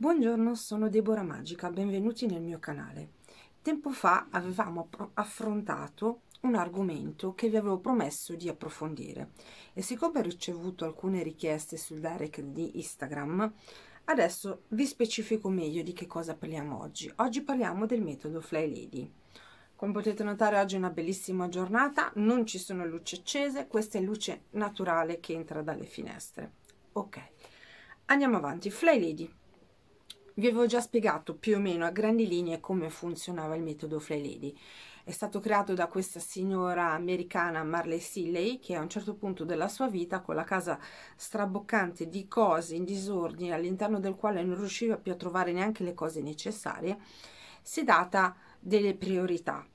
Buongiorno, sono Deborah Magica, benvenuti nel mio canale. Tempo fa avevamo affrontato un argomento che vi avevo promesso di approfondire e siccome ho ricevuto alcune richieste sul direct di Instagram, adesso vi specifico meglio di che cosa parliamo oggi. Oggi parliamo del metodo Fly Lady. Come potete notare oggi è una bellissima giornata, non ci sono luci accese, questa è luce naturale che entra dalle finestre. Ok, andiamo avanti. Fly Lady, vi avevo già spiegato più o meno a grandi linee come funzionava il metodo Fly Lady. È stato creato da questa signora americana Marley Silley che a un certo punto della sua vita con la casa straboccante di cose in disordine all'interno del quale non riusciva più a trovare neanche le cose necessarie si è data delle priorità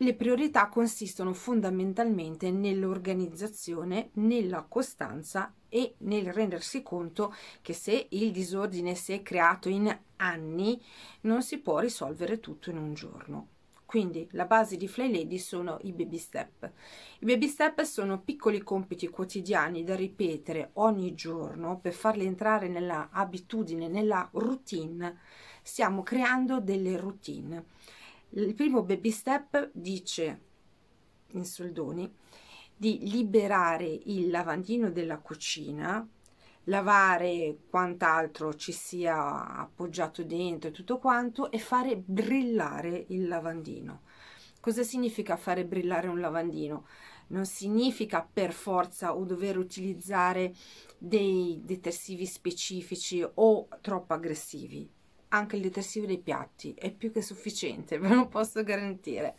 le priorità consistono fondamentalmente nell'organizzazione, nella costanza e nel rendersi conto che se il disordine si è creato in anni non si può risolvere tutto in un giorno. Quindi la base di Fly Lady sono i baby step. I baby step sono piccoli compiti quotidiani da ripetere ogni giorno per farli entrare nella abitudine, nella routine. Stiamo creando delle routine il primo baby step dice in soldoni di liberare il lavandino della cucina, lavare quant'altro ci sia appoggiato dentro e tutto quanto e fare brillare il lavandino. Cosa significa fare brillare un lavandino? Non significa per forza o dover utilizzare dei detersivi specifici o troppo aggressivi anche il detersivo dei piatti è più che sufficiente, ve lo posso garantire.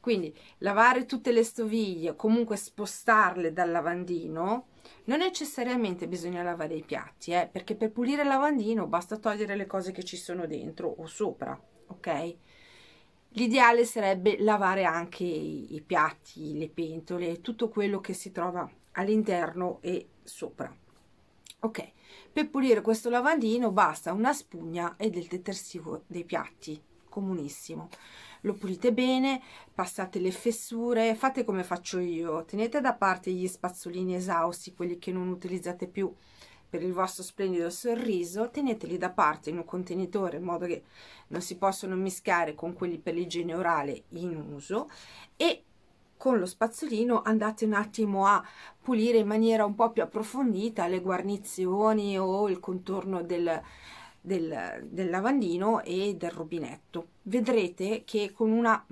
Quindi lavare tutte le stoviglie, comunque spostarle dal lavandino, non necessariamente bisogna lavare i piatti, eh, perché per pulire il lavandino basta togliere le cose che ci sono dentro o sopra, ok? L'ideale sarebbe lavare anche i, i piatti, le pentole, tutto quello che si trova all'interno e sopra. Ok, per pulire questo lavandino basta una spugna e del detersivo dei piatti, comunissimo. Lo pulite bene, passate le fessure, fate come faccio io, tenete da parte gli spazzolini esausti, quelli che non utilizzate più per il vostro splendido sorriso, teneteli da parte in un contenitore in modo che non si possono mischiare con quelli per l'igiene orale in uso e con lo spazzolino andate un attimo a pulire in maniera un po' più approfondita le guarnizioni o il contorno del, del, del lavandino e del rubinetto. Vedrete che con una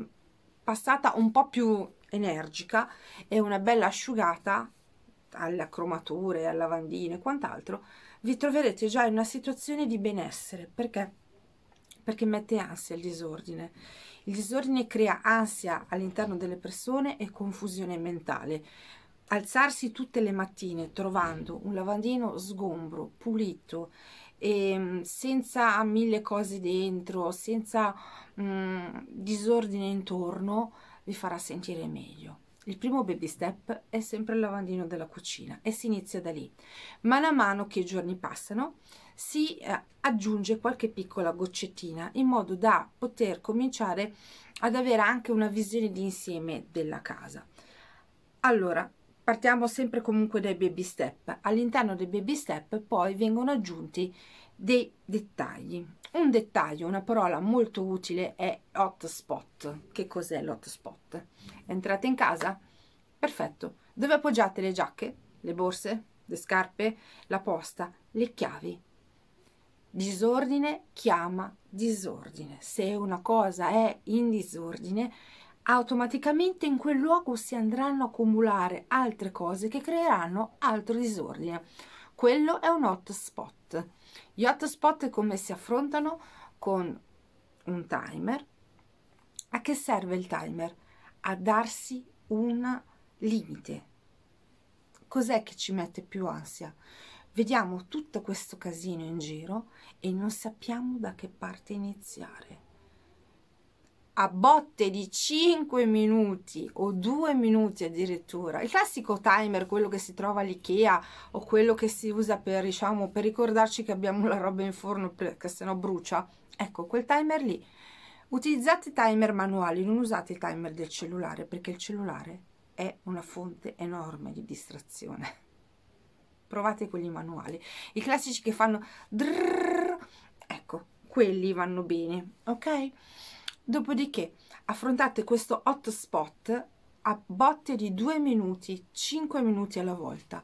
passata un po' più energica e una bella asciugata alle cromature, al lavandino e quant'altro, vi troverete già in una situazione di benessere perché perché mette ansia il disordine. Il disordine crea ansia all'interno delle persone e confusione mentale. Alzarsi tutte le mattine trovando un lavandino sgombro, pulito, ehm, senza mille cose dentro, senza mh, mm, disordine intorno, vi farà sentire meglio. Il primo baby step è sempre il lavandino della cucina e si inizia da lì. Man mano che i giorni passano, si eh, aggiunge qualche piccola goccettina in modo da poter cominciare ad avere anche una visione d'insieme della casa. Allora, partiamo sempre comunque dai baby step. All'interno dei baby step poi vengono aggiunti dei dettagli. Un dettaglio, una parola molto utile è hotspot. Che cos'è l'hotspot? Entrate in casa? Perfetto. Dove appoggiate le giacche, le borse, le scarpe, la posta, le chiavi, Disordine chiama disordine. Se una cosa è in disordine, automaticamente in quel luogo si andranno a accumulare altre cose che creeranno altro disordine. Quello è un hotspot. Gli hotspot come si affrontano? Con un timer. A che serve il timer? A darsi un limite. Cos'è che ci mette più ansia? Vediamo tutto questo casino in giro e non sappiamo da che parte iniziare. A botte di 5 minuti o 2 minuti addirittura, il classico timer, quello che si trova all'IKEA o quello che si usa per, diciamo, per ricordarci che abbiamo la roba in forno perché sennò brucia, ecco quel timer lì. Utilizzate timer manuali, non usate i timer del cellulare perché il cellulare è una fonte enorme di distrazione provate quelli manuali i classici che fanno drrr, ecco quelli vanno bene ok dopodiché affrontate questo hot spot a botte di 2 minuti 5 minuti alla volta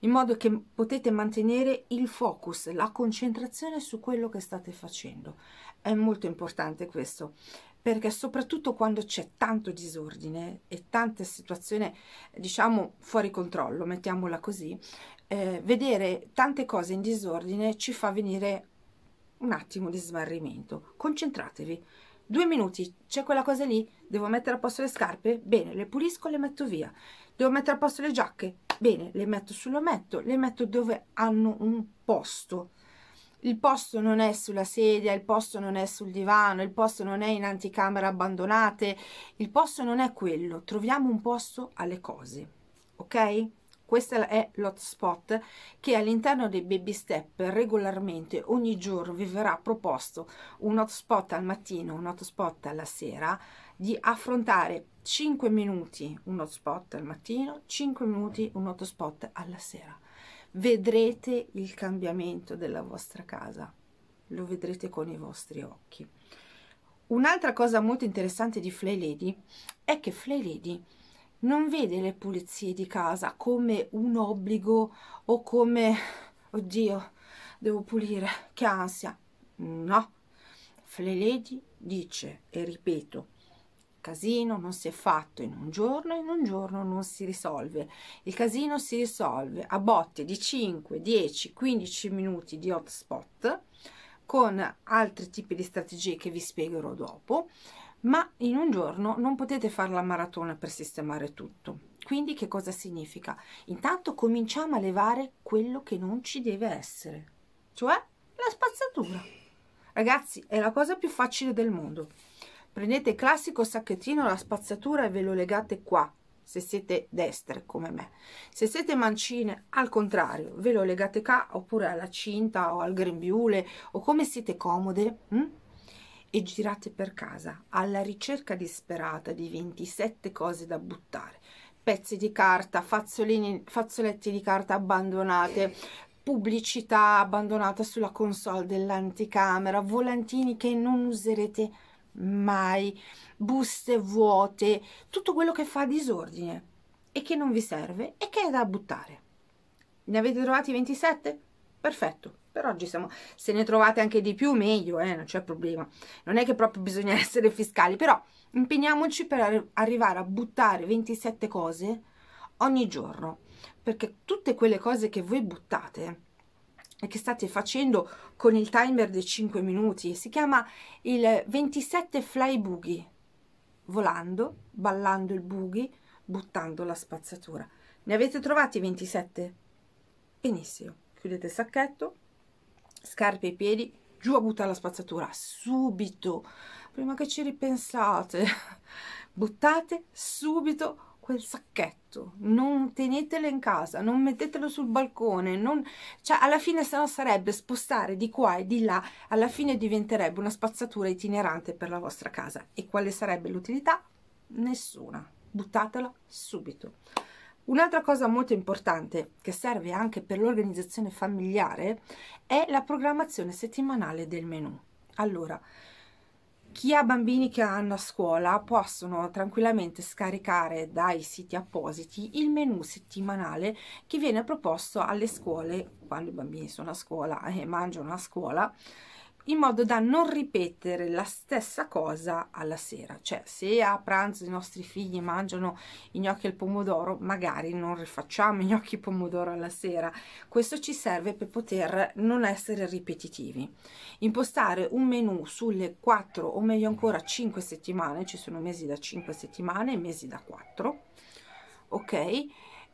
in modo che potete mantenere il focus, la concentrazione su quello che state facendo. È molto importante questo, perché soprattutto quando c'è tanto disordine e tante situazioni, diciamo, fuori controllo, mettiamola così, eh, vedere tante cose in disordine ci fa venire un attimo di smarrimento. Concentratevi. Due minuti, c'è quella cosa lì? Devo mettere a posto le scarpe? Bene, le pulisco le metto via. Devo mettere a posto le giacche? Bene, le metto sull'ometto, le metto dove hanno un posto. Il posto non è sulla sedia, il posto non è sul divano, il posto non è in anticamera abbandonate, il posto non è quello. Troviamo un posto alle cose, ok? Questo è l'hotspot che all'interno dei baby step regolarmente ogni giorno vi verrà proposto un hotspot al mattino, un hotspot alla sera, di affrontare 5 minuti un hotspot al mattino, 5 minuti un hotspot alla sera. Vedrete il cambiamento della vostra casa, lo vedrete con i vostri occhi. Un'altra cosa molto interessante di Flay Lady è che Flay Lady non vede le pulizie di casa come un obbligo o come oddio devo pulire che ansia no Fleledi dice e ripeto casino non si è fatto in un giorno in un giorno non si risolve il casino si risolve a botte di 5 10 15 minuti di hotspot con altri tipi di strategie che vi spiegherò dopo ma in un giorno non potete fare la maratona per sistemare tutto. Quindi che cosa significa? Intanto cominciamo a levare quello che non ci deve essere, cioè la spazzatura. Ragazzi, è la cosa più facile del mondo. Prendete il classico sacchettino, la spazzatura e ve lo legate qua, se siete destre come me. Se siete mancine, al contrario, ve lo legate qua oppure alla cinta o al grembiule o come siete comode. Hm? e girate per casa alla ricerca disperata di 27 cose da buttare. Pezzi di carta, fazzoletti di carta abbandonate, pubblicità abbandonata sulla console dell'anticamera, volantini che non userete mai, buste vuote, tutto quello che fa disordine e che non vi serve e che è da buttare. Ne avete trovati 27? perfetto per oggi siamo, se ne trovate anche di più meglio, eh, non c'è problema. Non è che proprio bisogna essere fiscali, però impegniamoci per arrivare a buttare 27 cose ogni giorno, perché tutte quelle cose che voi buttate e che state facendo con il timer dei 5 minuti, si chiama il 27 fly boogie, volando, ballando il boogie, buttando la spazzatura. Ne avete trovati 27? Benissimo chiudete il sacchetto, scarpe e piedi, giù a buttare la spazzatura, subito, prima che ci ripensate, buttate subito quel sacchetto, non tenetelo in casa, non mettetelo sul balcone, non... cioè alla fine se no sarebbe spostare di qua e di là, alla fine diventerebbe una spazzatura itinerante per la vostra casa e quale sarebbe l'utilità? Nessuna, buttatela subito. Un'altra cosa molto importante che serve anche per l'organizzazione familiare è la programmazione settimanale del menù. Allora, chi ha bambini che hanno a scuola possono tranquillamente scaricare dai siti appositi il menu settimanale che viene proposto alle scuole quando i bambini sono a scuola e mangiano a scuola in modo da non ripetere la stessa cosa alla sera, cioè se a pranzo i nostri figli mangiano i gnocchi al pomodoro, magari non rifacciamo i gnocchi pomodoro alla sera. Questo ci serve per poter non essere ripetitivi. Impostare un menu sulle 4 o meglio ancora 5 settimane, ci sono mesi da 5 settimane e mesi da 4. Ok?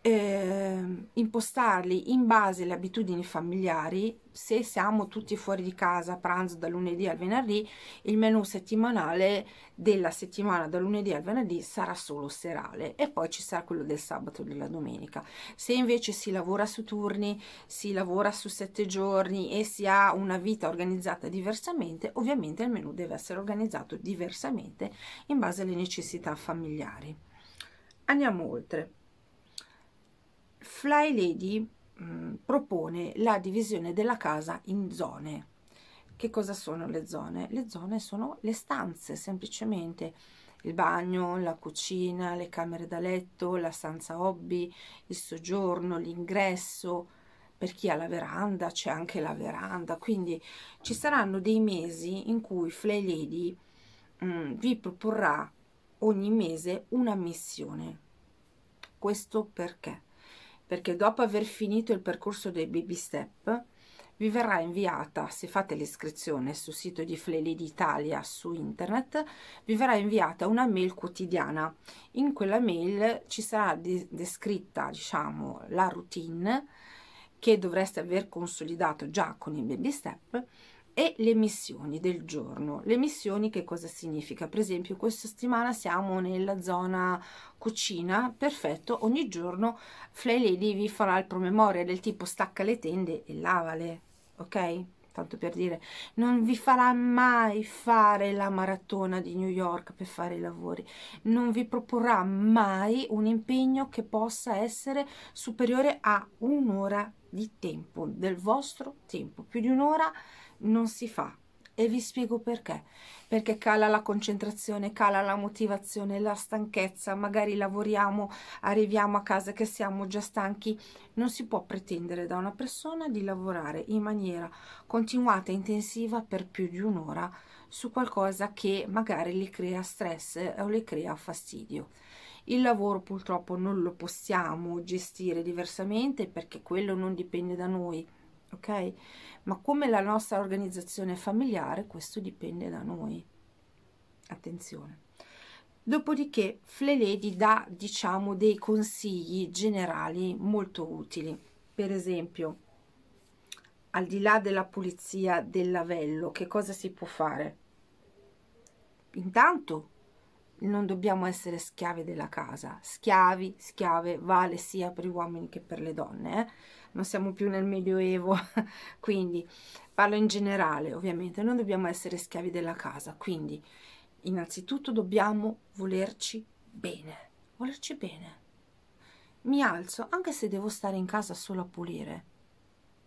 eh, impostarli in base alle abitudini familiari se siamo tutti fuori di casa a pranzo da lunedì al venerdì il menu settimanale della settimana da lunedì al venerdì sarà solo serale e poi ci sarà quello del sabato e della domenica se invece si lavora su turni si lavora su sette giorni e si ha una vita organizzata diversamente ovviamente il menu deve essere organizzato diversamente in base alle necessità familiari andiamo oltre Fly Lady mh, mm, propone la divisione della casa in zone. Che cosa sono le zone? Le zone sono le stanze, semplicemente il bagno, la cucina, le camere da letto, la stanza hobby, il soggiorno, l'ingresso. Per chi ha la veranda c'è anche la veranda, quindi ci saranno dei mesi in cui Fly Lady mh, mm, vi proporrà ogni mese una missione. Questo perché? perché dopo aver finito il percorso dei baby step vi verrà inviata, se fate l'iscrizione sul sito di Fleli d'Italia su internet, vi verrà inviata una mail quotidiana. In quella mail ci sarà de- descritta, diciamo, la routine che dovreste aver consolidato già con i baby step e le missioni del giorno. Le missioni che cosa significa? Per esempio questa settimana siamo nella zona cucina, perfetto, ogni giorno Fly Lady vi farà il promemoria del tipo stacca le tende e lavale, ok? Tanto per dire, non vi farà mai fare la maratona di New York per fare i lavori, non vi proporrà mai un impegno che possa essere superiore a un'ora di tempo, del vostro tempo, più di un'ora non si fa e vi spiego perché. Perché cala la concentrazione, cala la motivazione, la stanchezza, magari lavoriamo, arriviamo a casa che siamo già stanchi. Non si può pretendere da una persona di lavorare in maniera continuata e intensiva per più di un'ora su qualcosa che magari le crea stress eh, o le crea fastidio. Il lavoro purtroppo non lo possiamo gestire diversamente perché quello non dipende da noi ok? Ma come la nostra organizzazione familiare, questo dipende da noi. Attenzione. Dopodiché Fleledi dà, diciamo, dei consigli generali molto utili. Per esempio, al di là della pulizia del lavello, che cosa si può fare? Intanto non dobbiamo essere schiavi della casa. Schiavi, schiave, vale sia per gli uomini che per le donne. Eh? Non siamo più nel Medioevo, quindi parlo in generale, ovviamente. Non dobbiamo essere schiavi della casa, quindi innanzitutto dobbiamo volerci bene. Volerci bene. Mi alzo, anche se devo stare in casa solo a pulire.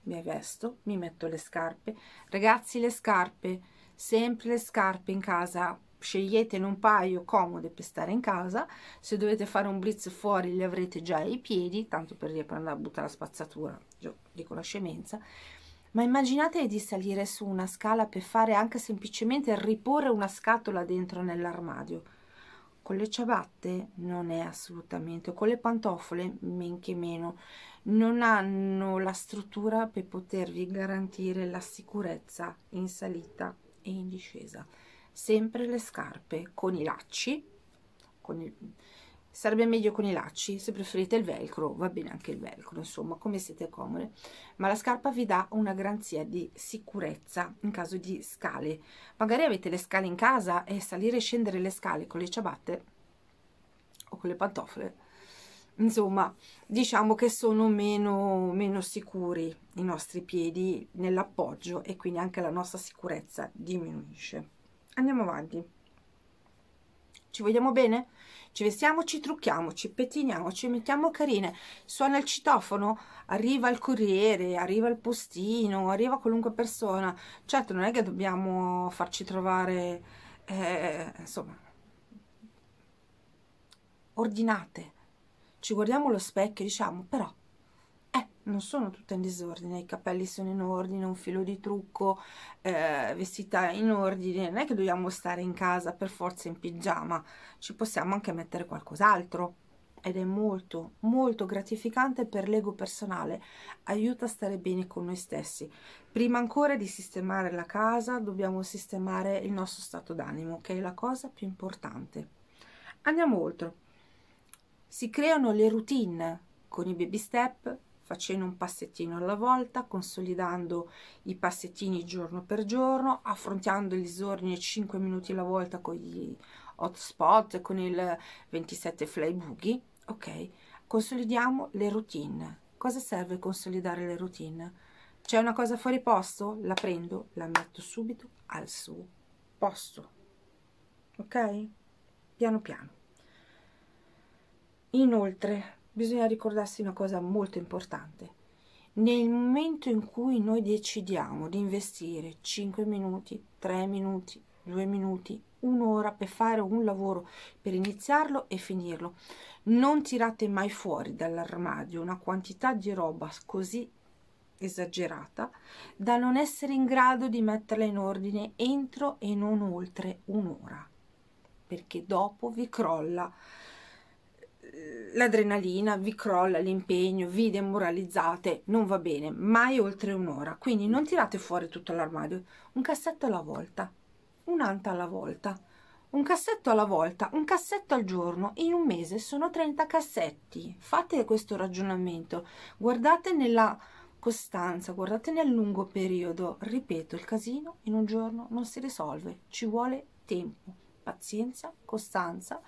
Mi vesto, mi metto le scarpe. Ragazzi, le scarpe, sempre le scarpe in casa sceglietene un paio comode per stare in casa, se dovete fare un blitz fuori li avrete già ai piedi, tanto per andare a buttare la spazzatura, io dico la scemenza, ma immaginate di salire su una scala per fare anche semplicemente riporre una scatola dentro nell'armadio. Con le ciabatte non è assolutamente, con le pantofole men che meno, non hanno la struttura per potervi garantire la sicurezza in salita e in discesa sempre le scarpe con i lacci con il, sarebbe meglio con i lacci se preferite il velcro va bene anche il velcro insomma come siete comode ma la scarpa vi dà una garanzia di sicurezza in caso di scale magari avete le scale in casa e salire e scendere le scale con le ciabatte o con le pantofole insomma diciamo che sono meno, meno sicuri i nostri piedi nell'appoggio e quindi anche la nostra sicurezza diminuisce andiamo avanti ci vogliamo bene? Ci vestiamoci, trucchiamoci, pettiniamoci, mettiamo carine. Suona il citofono, arriva il corriere, arriva il postino, arriva qualunque persona. Certo, non è che dobbiamo farci trovare, eh, insomma, ordinate. Ci guardiamo allo specchio diciamo, però, non sono tutte in disordine, i capelli sono in ordine, un filo di trucco, eh, vestita in ordine, non è che dobbiamo stare in casa per forza in pigiama, ci possiamo anche mettere qualcos'altro ed è molto molto gratificante per l'ego personale, aiuta a stare bene con noi stessi. Prima ancora di sistemare la casa dobbiamo sistemare il nostro stato d'animo, che è la cosa più importante. Andiamo oltre. Si creano le routine con i baby step, facendo un passettino alla volta, consolidando i passettini giorno per giorno, affrontando gli disordine 5 minuti alla volta con gli hotspot, con il 27 fly boogie, ok? Consolidiamo le routine. Cosa serve consolidare le routine? C'è una cosa fuori posto? La prendo, la metto subito al suo posto, ok? Piano piano. Inoltre, bisogna ricordarsi una cosa molto importante. Nel momento in cui noi decidiamo di investire 5 minuti, 3 minuti, 2 minuti, un'ora per fare un lavoro, per iniziarlo e finirlo, non tirate mai fuori dall'armadio una quantità di roba così esagerata da non essere in grado di metterla in ordine entro e non oltre un'ora, perché dopo vi crolla l'adrenalina vi crolla, l'impegno, vi demoralizzate, non va bene, mai oltre un'ora. Quindi non tirate fuori tutto l'armadio, un cassetto alla volta, un'anta alla volta, un cassetto alla volta, un cassetto al giorno, in un mese sono 30 cassetti. Fate questo ragionamento, guardate nella costanza, guardate nel lungo periodo, ripeto, il casino in un giorno non si risolve, ci vuole tempo pazienza, costanza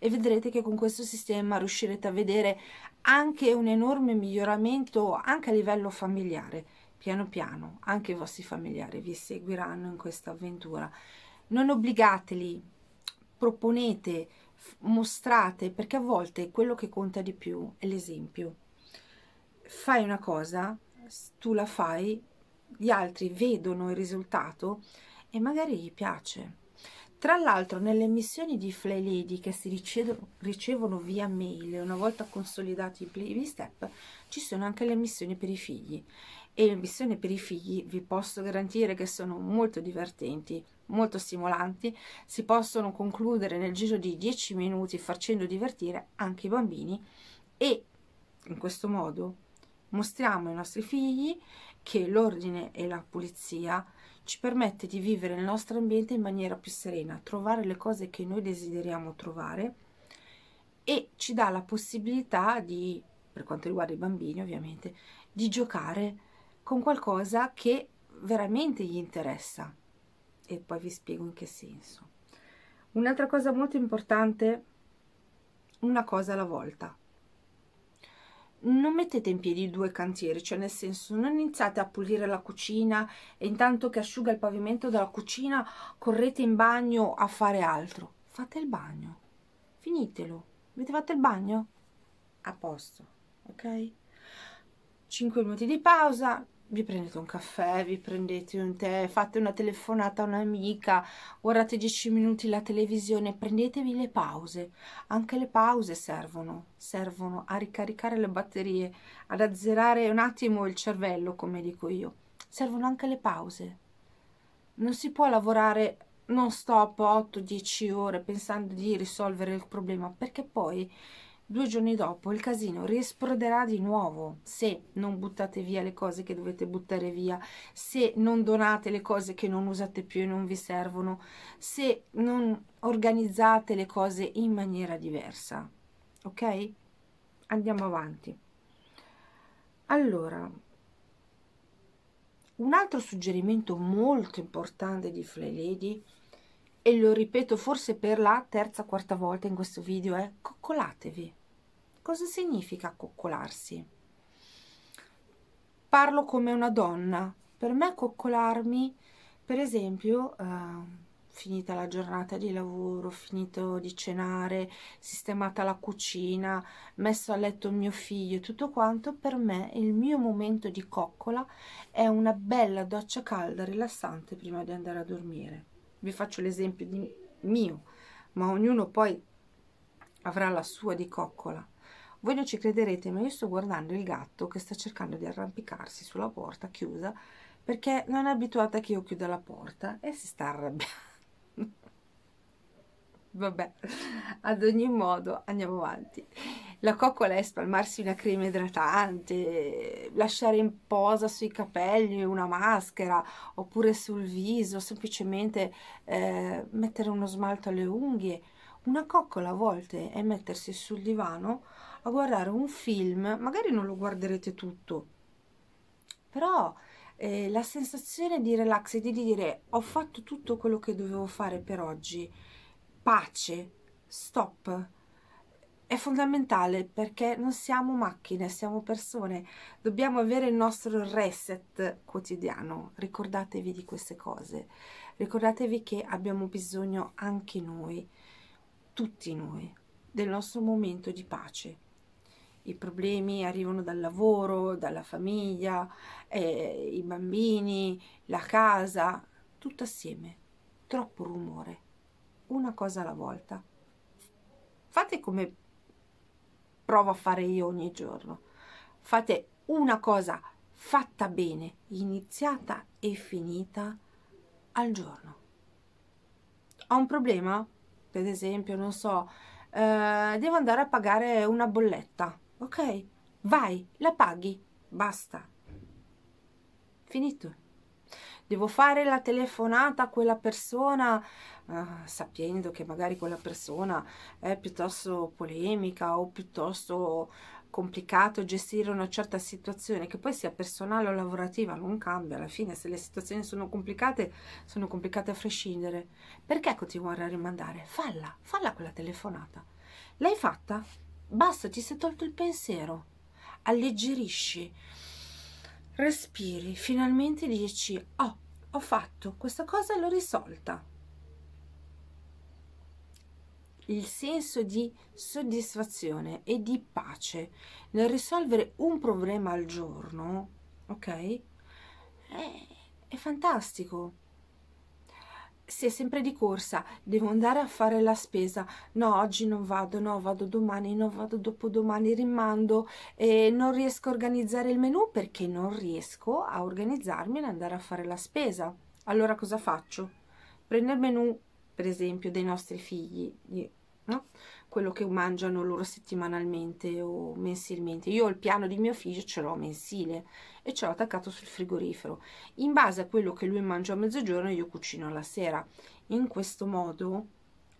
e vedrete che con questo sistema riuscirete a vedere anche un enorme miglioramento anche a livello familiare. Piano piano anche i vostri familiari vi seguiranno in questa avventura. Non obbligateli, proponete, mostrate, perché a volte quello che conta di più è l'esempio. Fai una cosa, tu la fai, gli altri vedono il risultato e magari gli piace tra l'altro nelle missioni di Fly Lady che si ricevono, via mail una volta consolidati i baby step ci sono anche le missioni per i figli e le missioni per i figli vi posso garantire che sono molto divertenti, molto stimolanti, si possono concludere nel giro di 10 minuti facendo divertire anche i bambini e in questo modo mostriamo ai nostri figli che l'ordine e la pulizia ci permette di vivere il nostro ambiente in maniera più serena, trovare le cose che noi desideriamo trovare e ci dà la possibilità di, per quanto riguarda i bambini ovviamente, di giocare con qualcosa che veramente gli interessa. E poi vi spiego in che senso. Un'altra cosa molto importante, una cosa alla volta non mettete in piedi due cantieri, cioè nel senso non iniziate a pulire la cucina e intanto che asciuga il pavimento della cucina correte in bagno a fare altro. Fate il bagno, finitelo. Avete fatto il bagno? A posto, ok? 5 minuti di pausa, vi prendete un caffè, vi prendete un tè, fate una telefonata a un'amica, guardate 10 minuti la televisione, prendetevi le pause. Anche le pause servono, servono a ricaricare le batterie, ad azzerare un attimo il cervello, come dico io. Servono anche le pause. Non si può lavorare non stop 8-10 ore pensando di risolvere il problema, perché poi Due giorni dopo il casino riesploderà di nuovo se non buttate via le cose che dovete buttare via, se non donate le cose che non usate più e non vi servono, se non organizzate le cose in maniera diversa. Ok? Andiamo avanti. Allora, un altro suggerimento molto importante di Fly Lady è e lo ripeto forse per la terza o quarta volta in questo video, è eh. coccolatevi. Cosa significa coccolarsi? Parlo come una donna. Per me coccolarmi, per esempio, eh, finita la giornata di lavoro, finito di cenare, sistemata la cucina, messo a letto mio figlio, tutto quanto, per me il mio momento di coccola è una bella doccia calda, rilassante prima di andare a dormire vi faccio l'esempio di mio, ma ognuno poi avrà la sua di coccola. Voi non ci crederete, ma io sto guardando il gatto che sta cercando di arrampicarsi sulla porta chiusa perché non è abituata che io chiuda la porta e si sta arrabbiando. Vabbè, ad ogni modo andiamo avanti. La coccola è spalmarsi una crema idratante, lasciare in posa sui capelli una maschera oppure sul viso, semplicemente eh, mettere uno smalto alle unghie. Una coccola a volte è mettersi sul divano a guardare un film, magari non lo guarderete tutto, però eh, la sensazione di relax e di dire ho fatto tutto quello che dovevo fare per oggi, pace, stop, è fondamentale perché non siamo macchine, siamo persone, dobbiamo avere il nostro reset quotidiano, ricordatevi di queste cose, ricordatevi che abbiamo bisogno anche noi, tutti noi, del nostro momento di pace. I problemi arrivano dal lavoro, dalla famiglia, eh, i bambini, la casa, tutto assieme, troppo rumore, una cosa alla volta. Fate come provo a fare io ogni giorno. Fate una cosa fatta bene, iniziata e finita al giorno. Ho un problema? Per esempio, non so, eh, devo andare a pagare una bolletta, ok? Vai, la paghi, basta. Finito devo fare la telefonata a quella persona, eh, sapendo che magari quella persona è piuttosto polemica o piuttosto complicato gestire una certa situazione, che poi sia personale o lavorativa, non cambia alla fine, se le situazioni sono complicate, sono complicate a prescindere. Perché continuare ecco, a rimandare? Falla, falla quella telefonata. L'hai fatta? Basta, ti sei tolto il pensiero. Alleggerisci, respiri, finalmente dici, oh, ho fatto questa cosa e l'ho risolta. Il senso di soddisfazione e di pace nel risolvere un problema al giorno, ok? È, è fantastico si è sempre di corsa, devo andare a fare la spesa, no oggi non vado, no vado domani, no vado dopodomani, rimando, eh, non riesco a organizzare il menù perché non riesco a organizzarmi e andare a fare la spesa. Allora cosa faccio? Prendo il menù, per esempio, dei nostri figli, no? quello che mangiano loro settimanalmente o mensilmente. Io il piano di mio figlio ce l'ho mensile, e ce l'ho attaccato sul frigorifero. In base a quello che lui mangia a mezzogiorno io cucino alla sera. In questo modo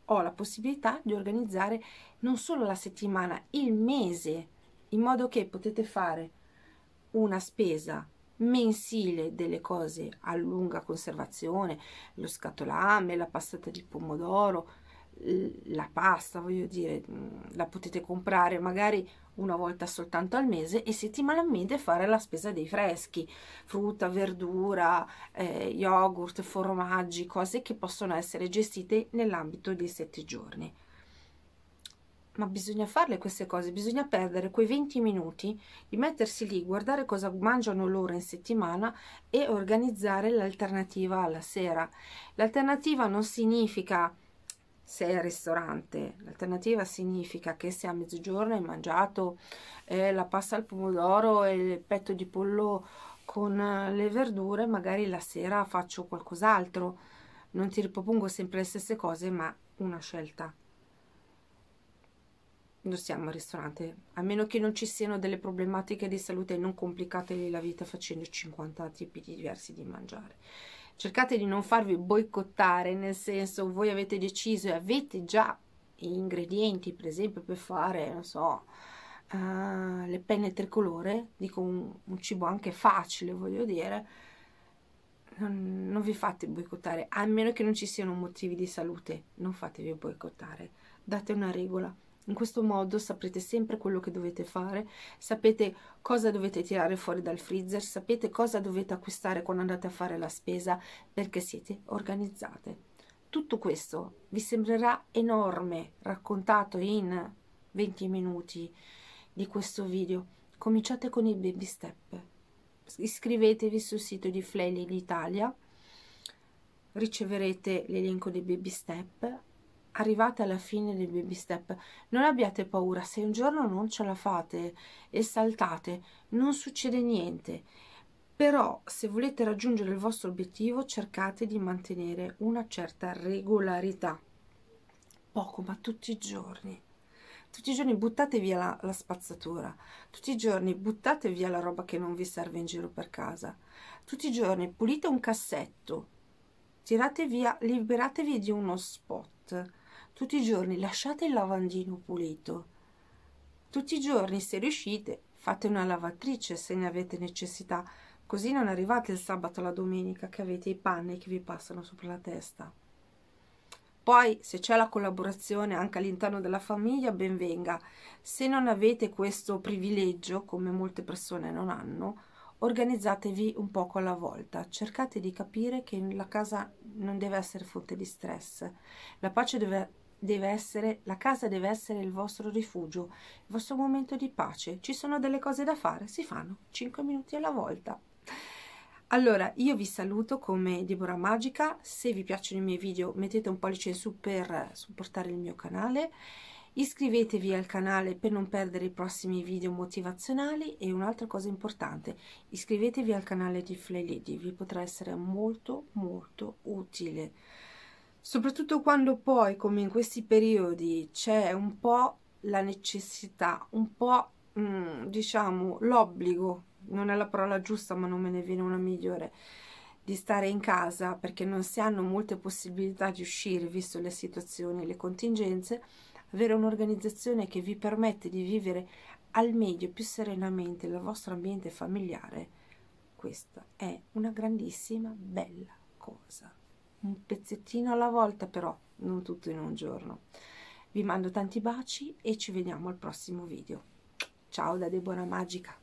ho la possibilità di organizzare non solo la settimana, il mese, in modo che potete fare una spesa mensile delle cose a lunga conservazione, lo scatolame, la passata di pomodoro, la pasta, voglio dire, mm, la potete comprare magari una volta soltanto al mese e settimanalmente fare la spesa dei freschi, frutta, verdura, eh, yogurt, formaggi, cose che possono essere gestite nell'ambito dei sette giorni. Ma bisogna farle queste cose, bisogna perdere quei 20 minuti di mettersi lì, guardare cosa mangiano loro in settimana e organizzare l'alternativa alla sera. L'alternativa non significa sei al ristorante. L'alternativa significa che se a mezzogiorno hai mangiato eh, la pasta al pomodoro e il petto di pollo con eh, le verdure, magari la sera faccio qualcos'altro. Non ti ripropongo sempre le stesse cose, ma una scelta. Non siamo al ristorante, a meno che non ci siano delle problematiche di salute non complicatevi la vita facendo 50 tipi diversi di mangiare cercate di non farvi boicottare, nel senso voi avete deciso e avete già gli ingredienti, per esempio per fare, non so, uh, le penne tricolore, dico un, un, cibo anche facile, voglio dire, non, non vi fate boicottare, a meno che non ci siano motivi di salute, non fatevi boicottare, date una regola in questo modo saprete sempre quello che dovete fare, sapete cosa dovete tirare fuori dal freezer, sapete cosa dovete acquistare quando andate a fare la spesa perché siete organizzate. Tutto questo vi sembrerà enorme raccontato in 20 minuti di questo video. Cominciate con i baby step. Iscrivetevi sul sito di Flaily d'Italia riceverete l'elenco dei baby step arrivate alla fine dei baby step, non abbiate paura, se un giorno non ce la fate e saltate, non succede niente. Però se volete raggiungere il vostro obiettivo cercate di mantenere una certa regolarità, poco ma tutti i giorni. Tutti i giorni buttate via la, la spazzatura, tutti i giorni buttate via la roba che non vi serve in giro per casa, tutti i giorni pulite un cassetto, tirate via, liberatevi di uno spot tutti i giorni lasciate il lavandino pulito. Tutti i giorni, se riuscite, fate una lavatrice se ne avete necessità, così non arrivate il sabato o la domenica che avete i panni che vi passano sopra la testa. Poi, se c'è la collaborazione anche all'interno della famiglia, benvenga. Se non avete questo privilegio, come molte persone non hanno, organizzatevi un poco alla volta, cercate di capire che la casa non deve essere fonte di stress, la pace deve deve essere, la casa deve essere il vostro rifugio, il vostro momento di pace. Ci sono delle cose da fare, si fanno 5 minuti alla volta. Allora, io vi saluto come Deborah Magica, se vi piacciono i miei video mettete un pollice in su per supportare il mio canale, iscrivetevi al canale per non perdere i prossimi video motivazionali e un'altra cosa importante, iscrivetevi al canale di Fly Lady, vi potrà essere molto molto utile soprattutto quando poi, come in questi periodi, c'è un po' la necessità, un po' mh, mm, diciamo l'obbligo, non è la parola giusta, ma non me ne viene una migliore di stare in casa perché non si hanno molte possibilità di uscire visto le situazioni e le contingenze, avere un'organizzazione che vi permette di vivere al meglio, più serenamente il vostro ambiente familiare, questa è una grandissima bella cosa un pezzettino alla volta però, non tutto in un giorno. Vi mando tanti baci e ci vediamo al prossimo video. Ciao da Debora Magica!